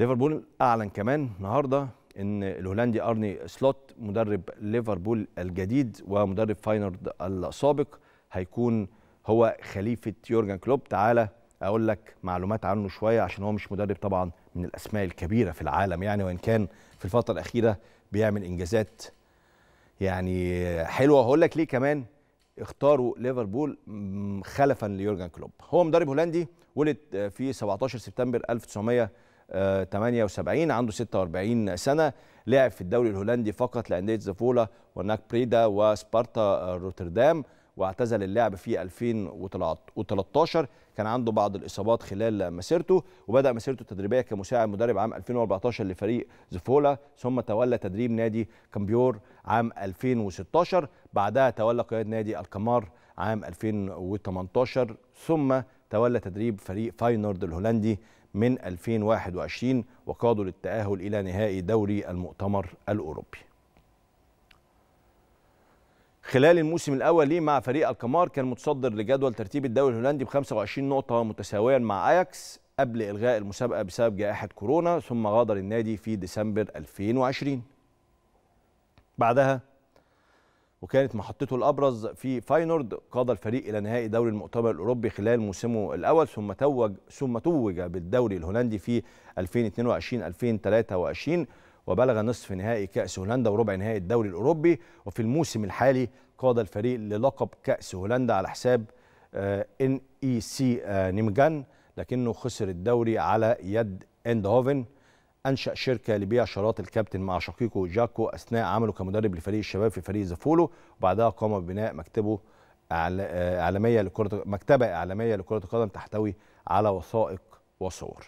ليفربول اعلن كمان النهارده ان الهولندي ارني سلوت مدرب ليفربول الجديد ومدرب فاينرد السابق هيكون هو خليفه يورجن كلوب تعالى اقول لك معلومات عنه شويه عشان هو مش مدرب طبعا من الاسماء الكبيره في العالم يعني وان كان في الفتره الاخيره بيعمل انجازات يعني حلوه هقول لك ليه كمان اختاروا ليفربول خلفا ليورجن كلوب هو مدرب هولندي ولد في 17 سبتمبر 1900 78 آه، عنده 46 سنه لعب في الدوري الهولندي فقط لانديه زفولا وناك بريدا وسبارتا آه، روتردام واعتزل اللعب في 2013 كان عنده بعض الاصابات خلال مسيرته وبدا مسيرته التدريبيه كمساعد مدرب عام 2014 لفريق زفولا ثم تولى تدريب نادي كامبيور عام 2016 بعدها تولى قياده نادي الكمار عام 2018 ثم تولى تدريب فريق فاينورد الهولندي من 2021 وقادوا للتأهل إلى نهائي دوري المؤتمر الأوروبي خلال الموسم الاول ليه مع فريق القمار كان متصدر لجدول ترتيب الدوري الهولندي ب 25 نقطه متساويا مع اياكس قبل الغاء المسابقه بسبب جائحه كورونا ثم غادر النادي في ديسمبر 2020 بعدها وكانت محطته الابرز في فاينورد قاد الفريق الى نهائي دوري المؤتمر الاوروبي خلال موسمه الاول ثم توج ثم توج بالدوري الهولندي في 2022 2023 وبلغ نصف نهائي كأس هولندا وربع نهائي الدوري الأوروبي وفي الموسم الحالي قاد الفريق للقب كأس هولندا على حساب آه، ان اي سي آه، نيمجان لكنه خسر الدوري على يد اندهوفن أنشأ شركة لبيع شراط الكابتن مع شقيقه جاكو أثناء عمله كمدرب لفريق الشباب في فريق زفولو وبعدها قام ببناء مكتبه إعلامية لكرة مكتبة إعلامية لكرة القدم تحتوي على وثائق وصور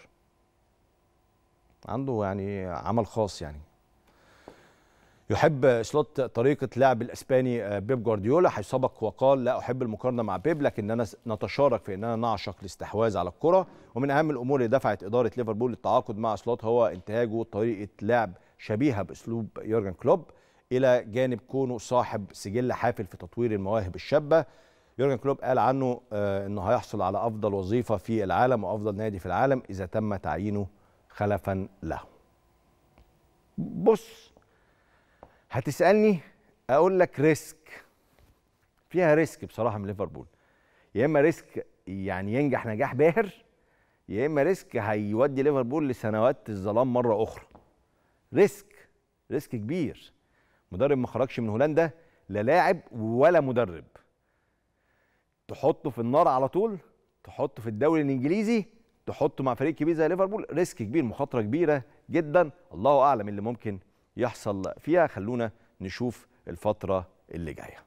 عنده يعني عمل خاص يعني يحب سلوت طريقة لعب الأسباني آه، بيب جوارديولا حيث سبق وقال لا أحب المقارنة مع بيب لكننا نتشارك في أننا نعشق الاستحواذ على الكرة ومن أهم الأمور اللي دفعت إدارة ليفربول للتعاقد مع سلوت هو انتهاجه طريقة لعب شبيهة بأسلوب يورجن كلوب إلى جانب كونه صاحب سجل حافل في تطوير المواهب الشابة يورجن كلوب قال عنه آه، أنه هيحصل على أفضل وظيفة في العالم وأفضل نادي في العالم إذا تم تعيينه خلفا له بص هتسالني اقول لك ريسك فيها ريسك بصراحه من ليفربول يا اما ريسك يعني ينجح نجاح باهر يا اما ريسك هيودي ليفربول لسنوات الظلام مره اخرى ريسك ريسك كبير مدرب ما خرجش من هولندا لا لاعب ولا مدرب تحطه في النار على طول تحطه في الدوري الانجليزي تحطه مع فريق كبير زي ليفربول ريسك كبير مخاطره كبيره جدا الله اعلم إيه اللي ممكن يحصل فيها خلونا نشوف الفترة اللي جايه